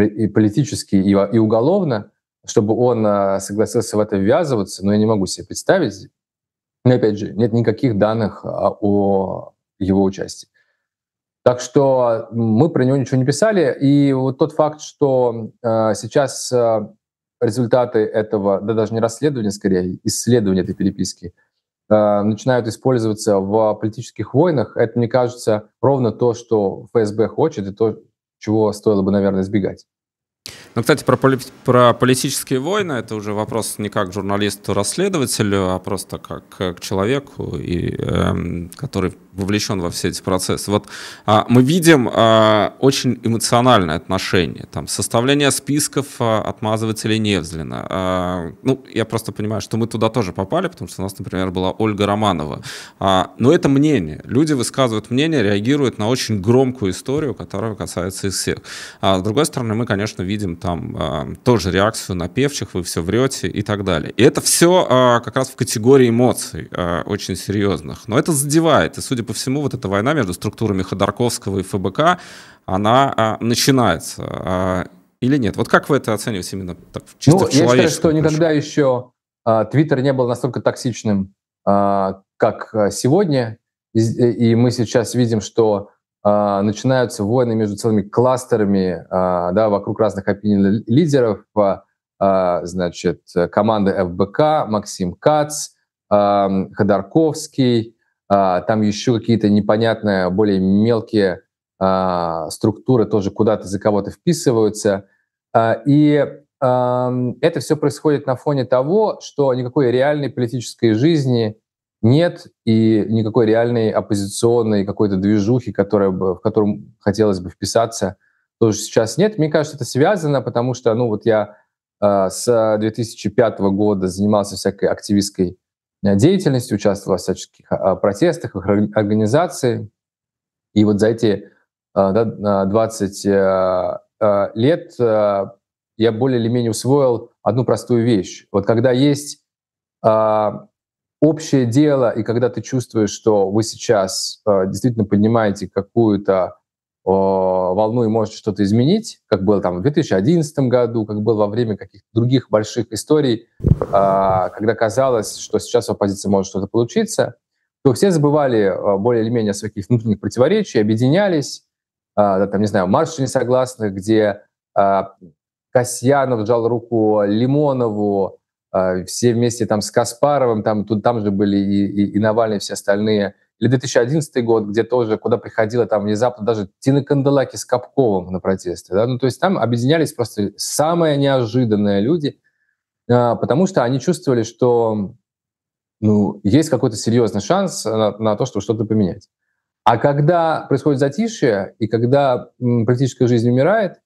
и политически, и, и уголовно, чтобы он а, согласился в это ввязываться, но я не могу себе представить. Но опять же, нет никаких данных а, о его участии. Так что мы про него ничего не писали. И вот тот факт, что э, сейчас э, результаты этого, да даже не расследования, скорее, исследования этой переписки, э, начинают использоваться в политических войнах, это, мне кажется, ровно то, что ФСБ хочет, и то, чего стоило бы, наверное, избегать. Ну, кстати, про, поли- про политические войны это уже вопрос не как журналисту-расследователю, а просто как э, к человеку, и, э, который вовлечен во все эти процессы. Вот а, мы видим а, очень эмоциональное отношение, там, составление списков а, отмазывать или невзленно. А, ну, я просто понимаю, что мы туда тоже попали, потому что у нас, например, была Ольга Романова. А, но это мнение. Люди высказывают мнение, реагируют на очень громкую историю, которая касается их всех. А с другой стороны, мы, конечно, видим там а, тоже реакцию на певчих, вы все врете и так далее. И это все а, как раз в категории эмоций а, очень серьезных. Но это задевает, и судя судя по всему, вот эта война между структурами Ходорковского и ФБК, она а, начинается. А, или нет? Вот как вы это оцениваете именно так, чисто ну, в я считаю, что ключе? никогда еще а, Твиттер не был настолько токсичным, а, как а, сегодня. Э, и мы сейчас видим, что начинаются войны между целыми кластерами да, вокруг разных опиний лидеров. Значит, команда ФБК, Максим Кац, Ходорковский, а, там еще какие-то непонятные, более мелкие а, структуры тоже куда-то за кого-то вписываются. А, и это все происходит на фоне того, что никакой реальной политической жизни нет и никакой реальной оппозиционной какой-то движухи, которая бы, в которую хотелось бы вписаться, тоже сейчас нет. Мне кажется, это связано, потому что, ну вот я с 2005 года занимался всякой активистской Э, деятельности, участвовал в всяческих а, а, протестах, их организации. И вот за эти 20 э, э, лет я более или менее усвоил одну простую вещь. Вот когда есть общее дело, и когда ты чувствуешь, что вы сейчас действительно поднимаете какую-то волну и может что-то изменить, как было там в 2011 году, как было во время каких-то других больших историй, а, когда казалось, что сейчас оппозиция может что-то получиться, то все забывали а, более или менее о своих внутренних противоречиях, объединялись, а, там, не знаю, марш несогласных, где Касьянов сжал руку Лимонову, все вместе там с Каспаровым, там, тут, там же были и, и, и Навальный, и все остальные – или 2011 год, где тоже, куда приходило там внезапно даже Тина Канделаки с Капковым на протесте, Да? Ну, то есть там объединялись просто самые неожиданные люди, а, потому что они чувствовали, что ну, есть какой-то серьезный шанс на, на то, чтобы что-то поменять. А когда происходит затишье, и когда политическая жизнь умирает,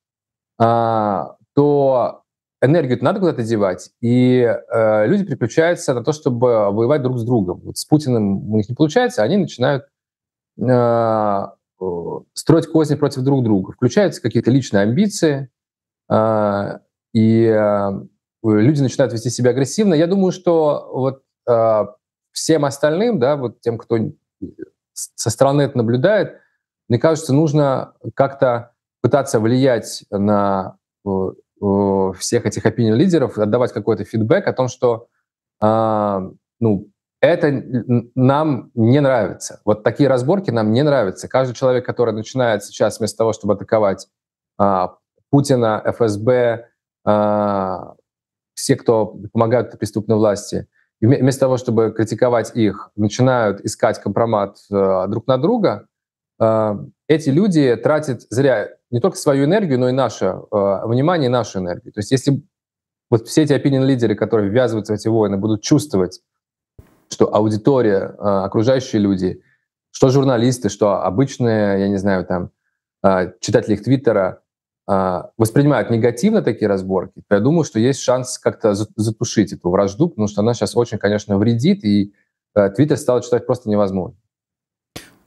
а, то энергию надо куда-то девать, и э, люди переключаются на то, чтобы воевать друг с другом. Вот с Путиным у них не получается, они начинают э, э, строить козни против друг друга. Включаются какие-то личные амбиции, э, и э, люди начинают вести себя агрессивно. Я думаю, что вот э, всем остальным, да, вот тем, кто со стороны это наблюдает, мне кажется, нужно как-то пытаться влиять на э, всех этих opinion-лидеров, отдавать какой-то фидбэк о том, что э, ну, это нам не нравится. Вот такие разборки нам не нравятся. Каждый человек, который начинает сейчас вместо того, чтобы атаковать э, Путина, ФСБ, э, а, все, кто помогают преступной власти, вместо того, чтобы критиковать их, начинают искать компромат э, друг на друга, а, эти люди тратят зря не только свою энергию, но и наше а, внимание, и нашу энергию. То есть если вот все эти opinion-лидеры, которые ввязываются в эти войны, будут чувствовать, что аудитория, а, окружающие люди, что журналисты, что обычные, я не знаю, там, читатели их Твиттера, воспринимают негативно такие разборки, то я думаю, что есть шанс как-то затушить эту вражду, потому что она сейчас очень, конечно, вредит, и Твиттер стал читать просто невозможно.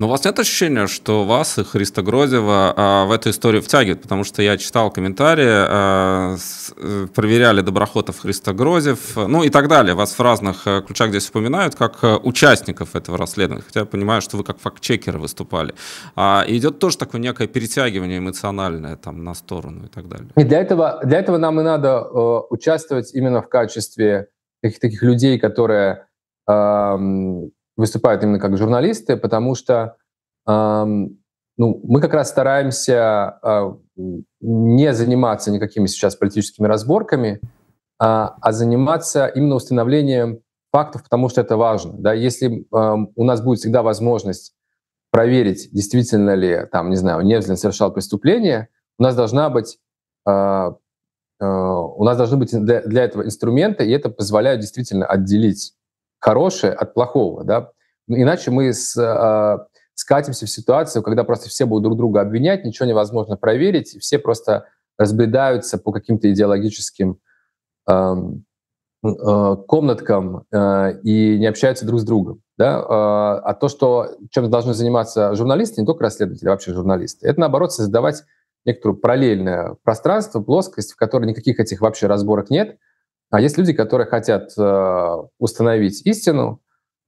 Но у вас нет ощущения, что вас и э, Христа Грозева а, в эту историю втягивают, Потому что я читал комментарии, а, с, проверяли Доброхотов, Христа Грозев, ну и так далее. Вас в разных ключах здесь упоминают как участников этого расследования. Хотя я понимаю, что вы как фактчекеры выступали. А, идет тоже такое некое перетягивание эмоциональное там на сторону и так далее. И для этого, для этого нам и надо э, участвовать именно в качестве таких, таких людей, которые э, выступают именно как журналисты, потому что ну, мы как раз стараемся э, не заниматься никакими сейчас политическими разборками, э, а заниматься именно установлением фактов, потому что это важно. Да? Если э, у нас будет всегда возможность проверить, действительно ли, там, не знаю, Невзлин совершал преступление, у нас должна быть а, у нас должны быть для этого инструменты, и это позволяет действительно отделить хорошее от плохого, да. Ну, иначе мы с, э, скатимся в ситуацию, когда просто все будут друг друга обвинять, ничего невозможно проверить, все просто разбредаются по каким-то идеологическим э, э, комнаткам э, и не общаются друг с другом. Да? Э, а то, что, чем должны заниматься журналисты, не только расследователи, а вообще журналисты, это, наоборот, создавать некоторое параллельное пространство, плоскость, в которой никаких этих вообще разборок нет – а есть люди, которые хотят э, установить истину,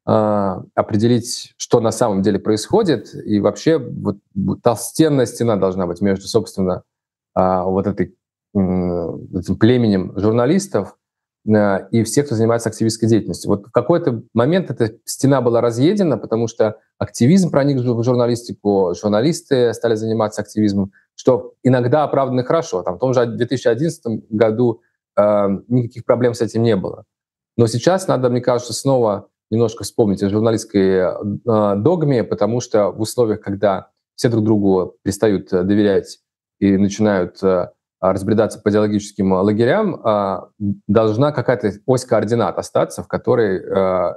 э, определить, что на самом деле происходит, и вообще вот, толстенная стена должна быть между, собственно, э, вот этой, этим племенем журналистов и всех, кто занимается активистской деятельностью. Вот в какой-то момент эта стена была разъедена, потому что активизм проник в журналистику, журналисты стали заниматься активизмом, что иногда оправданно хорошо. Там, в том же 2011 году Эм, никаких проблем с этим не было. Но сейчас надо, мне кажется, снова немножко вспомнить о журналистской э, догме, потому что в условиях, когда все друг другу перестают э, доверять и начинают э, разбредаться по идеологическим лагерям, должна какая-то ось координат остаться, в которой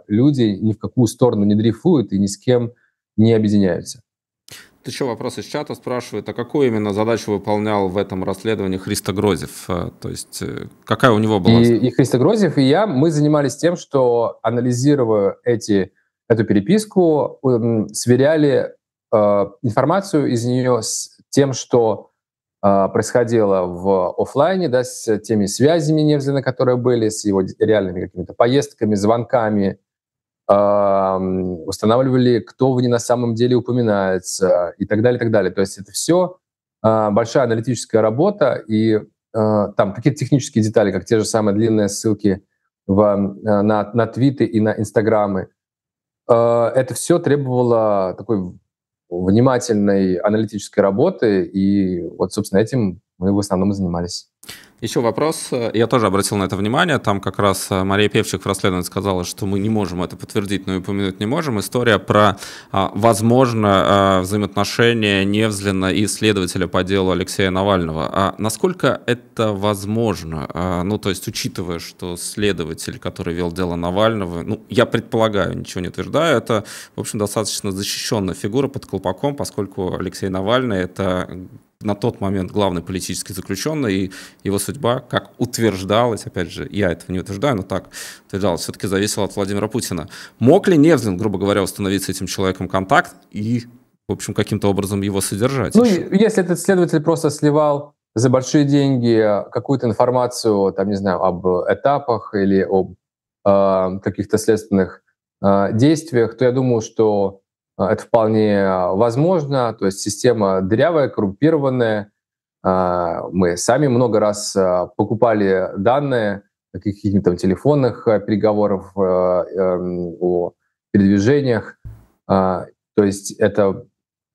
люди ни в какую сторону не дрейфуют и ни с кем не объединяются еще вопрос из чата спрашивает, а какую именно задачу выполнял в этом расследовании Христо Грозев? Э, то есть э, какая у него была... И, и Христо Грозев, и я, мы занимались тем, что анализируя эти, эту переписку, сверяли э, информацию из нее с тем, что э, происходило в офлайне, да, с теми связями Невзина, которые были, с его реальными какими-то поездками, звонками, устанавливали, кто в ней на самом деле упоминается и так далее, и так далее. То есть это все а, большая аналитическая работа, и а, там такие технические детали, как те же самые длинные ссылки в, а, на, на твиты и на инстаграмы. Это все требовало такой внимательной аналитической работы, и вот, собственно, этим мы в основном занимались. Еще вопрос. Я тоже обратил на это внимание. Там как раз э, Мария Певчик в расследовании сказала, что мы не можем это подтвердить, но и упомянуть не можем. История про, а, возможно, а, взаимоотношения Невзлина и следователя по делу Алексея Навального. А насколько это возможно? А, ну, то есть, учитывая, что следователь, который вел дело Навального, ну, я предполагаю, ничего не утверждаю, это, в общем, достаточно защищенная фигура под колпаком, поскольку Алексей Навальный — это на тот момент главный политический заключенный, и его судьба, как утверждалось, опять же, я этого не утверждаю, но так утверждалось, все-таки зависело от Владимира Путина. Мог ли Невзин, грубо говоря, установить с этим человеком контакт и, в общем, каким-то образом его содержать? Ну, еще? если этот следователь просто сливал за большие деньги какую-то информацию, там, не знаю, об этапах или об э, каких-то следственных э, действиях, то я думаю, что а, это вполне а, возможно. То есть система дырявая, коррумпированная. А, мы сами много раз покупали данные каких-нибудь там телефонных переговоров эм, о передвижениях. То есть это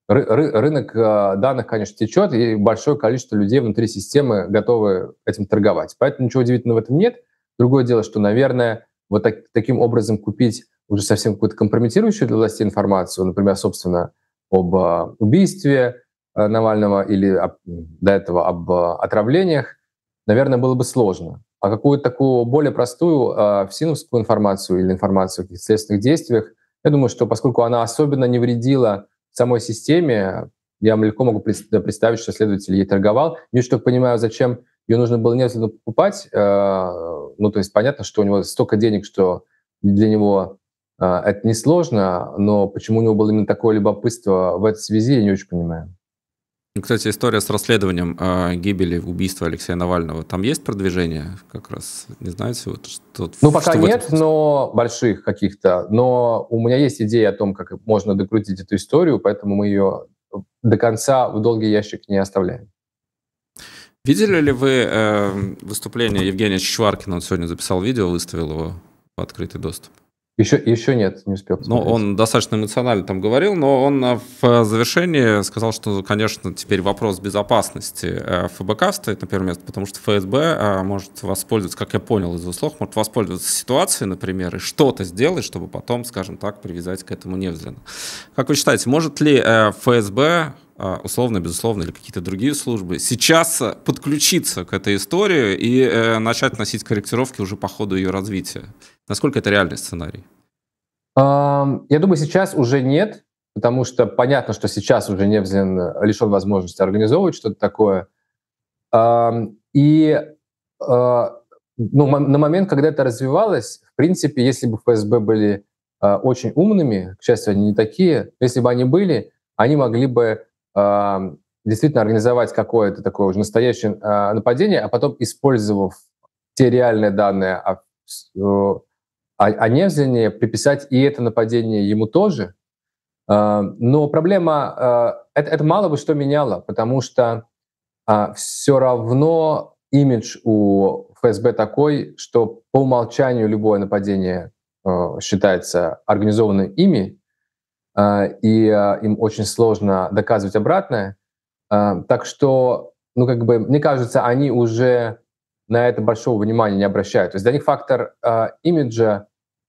ры рынок данных, конечно, течет, и большое количество людей внутри системы готовы этим торговать. Поэтому ничего удивительного в этом нет. Другое дело, что, наверное, вот так, таким образом купить уже совсем какую-то компрометирующую для власти информацию, например, собственно, об а, убийстве а, Навального или об, до этого об а, отравлениях, наверное, было бы сложно. А какую-то такую более простую э, всиновскую информацию или информацию о каких-то следственных действиях, я думаю, что поскольку она особенно не вредила самой системе, я легко могу представить, что следователь ей торговал. Не что понимаю, зачем ее нужно было немедленно покупать. Э, ну, то есть понятно, что у него столько денег, что для него а, это несложно, но почему у него было именно такое любопытство в этой связи, я не очень понимаю. Ну, кстати, история с расследованием э, гибели, убийства Алексея Навального, там есть продвижение как раз? Не знаете? Вот, что, ну, пока что нет, этом... но больших каких-то. Но у меня есть идея о том, как можно докрутить эту историю, поэтому мы ее до конца в долгий ящик не оставляем. Видели ли вы э, выступление Евгения Чичваркина? Он сегодня записал видео, выставил его в открытый доступ. Еще, еще нет, не успел. Ну, посмотреть. Ну, он достаточно эмоционально там говорил, но он э, в э, завершении сказал, что, конечно, теперь вопрос безопасности э, ФБК стоит на первом месте, потому что ФСБ может воспользоваться, как я понял из услуг, может воспользоваться ситуацией, например, и что-то сделать, чтобы потом, скажем так, привязать к этому Невзлина. Как вы считаете, может ли ФСБ а, условно, безусловно, или какие-то другие службы, сейчас э, подключиться к этой истории и э, начать носить корректировки уже по ходу ее развития? Насколько это реальный сценарий? Я думаю, сейчас уже нет, потому что понятно, что сейчас уже Невзин лишен возможности организовывать что-то такое. И а, ну, на момент, когда это развивалось, в принципе, если бы ФСБ были а, очень умными, к счастью, они не такие, если бы они были, они могли бы Эм, действительно организовать какое-то такое уже настоящее э, нападение, а потом, использовав те реальные данные о, о, о Невзине, приписать и это нападение ему тоже. Э, но проблема... Э, это, это мало бы что меняло, потому что а, все равно имидж у ФСБ такой, что по умолчанию любое нападение считается организованным ими, а, и а, им очень сложно доказывать обратное. А, так что, ну, как бы, мне кажется, они уже на это большого внимания не обращают. То есть для них фактор имиджа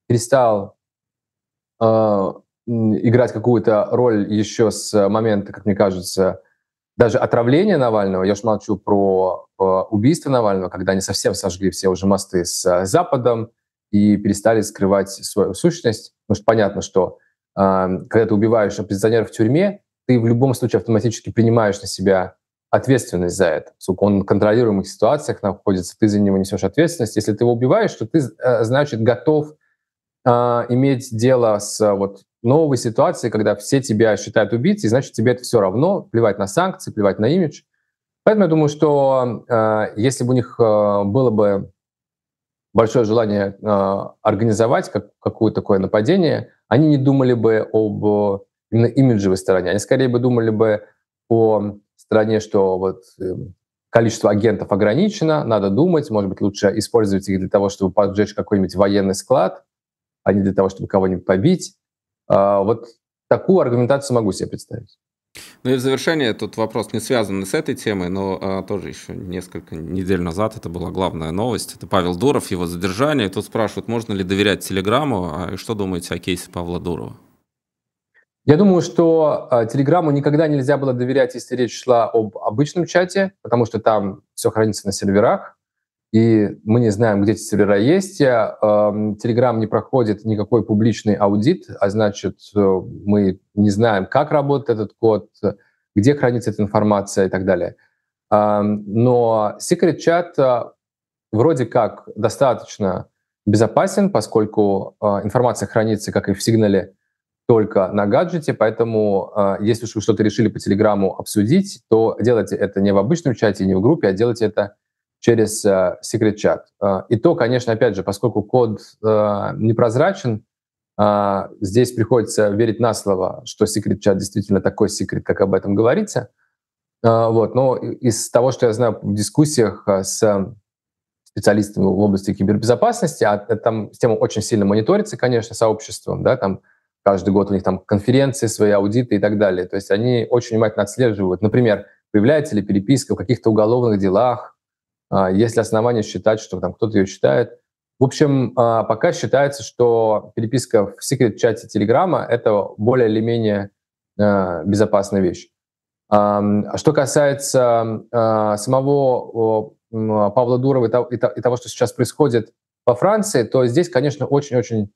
перестал играть какую-то роль еще с момента, как мне кажется, даже отравления Навального, я уж молчу про убийство Навального, когда они совсем сожгли все уже мосты с Западом и перестали скрывать свою сущность. Потому что понятно, что когда ты убиваешь оппозиционера в тюрьме, ты в любом случае автоматически принимаешь на себя ответственность за это. Сука, он в контролируемых ситуациях находится, ты за него несешь ответственность. Если ты его убиваешь, то ты, э, значит, готов э, иметь дело с э, вот новой ситуацией, когда все тебя считают убийцей, значит, тебе это все равно, плевать на санкции, плевать на имидж. Поэтому я думаю, что э, если бы у них э, было бы большое желание э, организовать как, какое-то такое нападение, они не думали бы об э, именно имиджевой стороне, они скорее бы думали бы о стороне, что вот э, количество агентов ограничено, надо думать, может быть, лучше использовать их для того, чтобы поджечь какой-нибудь военный склад, а не для того, чтобы кого-нибудь побить. А, вот такую аргументацию могу себе представить. Ну и в завершение тут вопрос не связанный с этой темой, но а, тоже еще несколько недель назад это была главная новость. Это Павел Дуров, его задержание. И тут спрашивают, можно ли доверять Телеграмму, а, и что думаете о кейсе Павла Дурова? Я думаю, что э, а, Телеграмму никогда нельзя было доверять, если речь шла об обычном чате, потому что там все хранится на серверах, и мы не знаем, где эти сервера есть. Телеграм эм, не проходит никакой публичный аудит, а значит, э, мы не знаем, как работает этот код, где хранится эта информация и так далее. Эм, но Secret Chat э, вроде как достаточно безопасен, поскольку э, информация хранится, как и в сигнале, только на гаджете, поэтому если уж вы что-то решили по Телеграму обсудить, то делайте это не в обычном чате, не в группе, а делайте это через э, Secret Chat. Э, и то, конечно, опять же, поскольку код э, непрозрачен, э, здесь приходится верить на слово, что Secret Chat действительно такой секрет, как об этом говорится. Э, вот. Но из того, что я знаю в дискуссиях э, с специалистами в области кибербезопасности, а э, там тема очень сильно мониторится, конечно, сообществом, да, там каждый год у них там конференции, свои аудиты и так далее. То есть они очень внимательно отслеживают, например, появляется ли переписка в каких-то уголовных делах, а, Если ли основания считать, что там кто-то ее читает. В общем, а, пока считается, что переписка в секрет-чате Телеграма — это более или менее а, безопасная вещь. Что касается самого Павла Дурова и того, что сейчас происходит во Франции, то здесь, конечно, очень-очень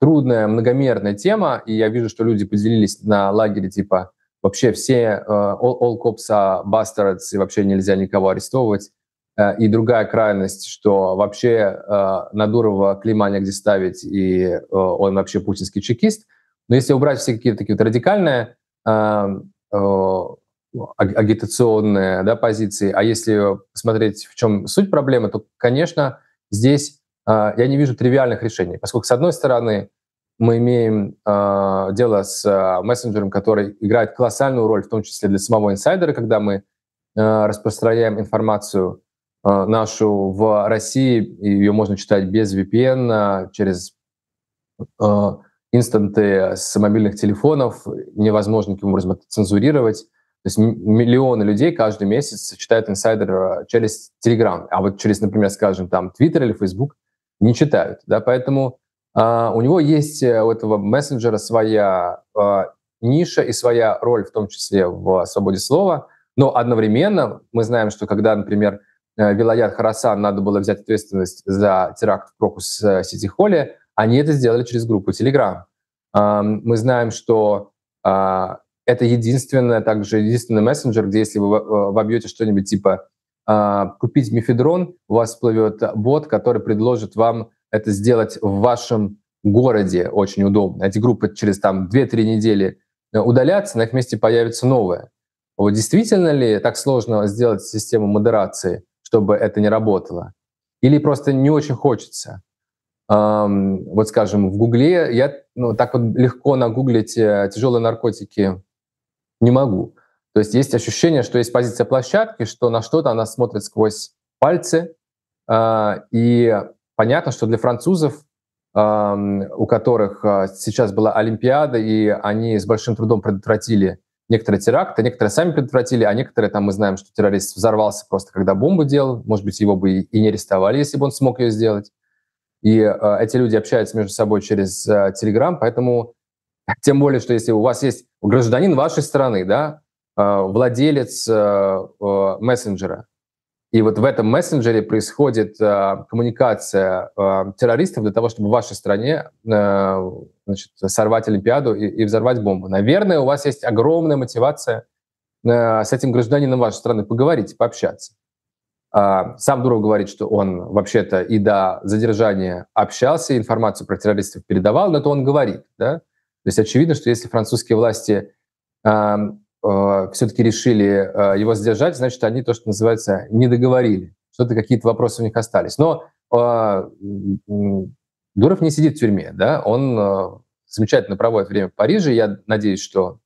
трудная, многомерная тема, и я вижу, что люди поделились на лагере типа Вообще все all, э, all cops are bastards, и вообще нельзя никого арестовывать. Э, и другая крайность, что вообще э, Надурова клима негде ставить, и он вообще путинский чекист. Но если убрать все какие-то такие вот радикальные агитационные да, позиции, а если смотреть в чем суть проблемы, то, конечно, здесь я не вижу тривиальных решений, поскольку, с одной стороны, мы имеем э, дело с э, мессенджером, который играет колоссальную роль, в том числе для самого инсайдера, когда мы э, распространяем информацию э, нашу в России, ее можно читать без VPN, через э, инстанты с мобильных телефонов, невозможно таким образом это цензурировать. То есть миллионы людей каждый месяц читают инсайдер через Telegram, а вот через, например, скажем, там Twitter или Facebook не читают. Да? Поэтому а, у него есть э, у этого мессенджера своя а, ниша и своя роль, в том числе в свободе слова. Но одновременно мы знаем, что когда, например, э, Вилаят Харасан надо было взять ответственность за теракт в Крокус э, Сити Холле, они это сделали через группу Telegram. Мы знаем, что а, это единственное, также единственный мессенджер, где если вы вобьете что-нибудь типа «купить мифедрон», у вас всплывет бот, который предложит вам это сделать в вашем городе очень удобно. Эти группы через там 2-3 недели э, удалятся, на их месте появится новое. Вот действительно ли так сложно сделать систему модерации, чтобы это не работало? Или просто не очень хочется? Эм, вот скажем, в Гугле я ну, так вот легко нагуглить э, тяжелые наркотики не могу. То есть есть ощущение, что есть позиция площадки, что на что-то она смотрит сквозь пальцы, э, и Понятно, что для французов, у которых а, сейчас была Олимпиада, и они с большим трудом предотвратили некоторые теракты, некоторые сами предотвратили, а некоторые, там мы знаем, что террорист взорвался просто, когда бомбу делал, может быть, его бы и не арестовали, если бы он смог ее сделать. И а, эти люди общаются между собой через э, Telegram, поэтому тем более, что если у вас есть гражданин вашей страны, да, владелец э, мессенджера, и вот в этом мессенджере происходит э, коммуникация э, террористов для того, чтобы в вашей стране э, значит, сорвать Олимпиаду и, и взорвать бомбу. Наверное, у вас есть огромная мотивация э, с этим гражданином вашей страны поговорить, пообщаться. Э, сам Дуров говорит, что он вообще-то и до задержания общался, информацию про террористов передавал, но это он говорит. Да? То есть очевидно, что если французские власти э, Э, все-таки решили э, его сдержать, значит, они то, что называется, не договорили. Что-то какие-то вопросы у них остались. Но э, Дуров не сидит в тюрьме, да, он замечательно проводит время в Париже. Я надеюсь, что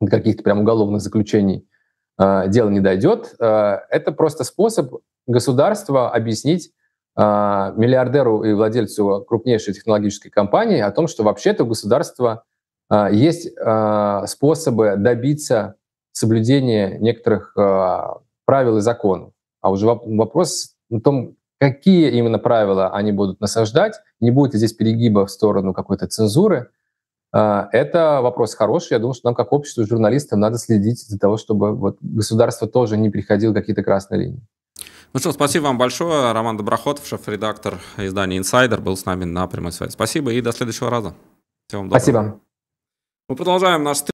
до каких-то прям уголовных заключений дело не дойдет. это просто способ государства объяснить миллиардеру и владельцу крупнейшей технологической компании о том, что вообще-то государство а, есть а, способы добиться соблюдения некоторых а, правил и законов. А уже вопрос на том, какие именно правила они будут насаждать, не будет ли здесь перегиба в сторону какой-то цензуры, это вопрос хороший. Я думаю, что нам, как обществу, журналистам, надо следить за того, чтобы вот государство тоже не приходило какие-то красные линии. Ну что, спасибо вам большое. Роман Доброхотов, шеф-редактор издания Insider, был с нами на прямой связи. Спасибо и до следующего раза. Всего вам доброго. Спасибо. Мы продолжаем наш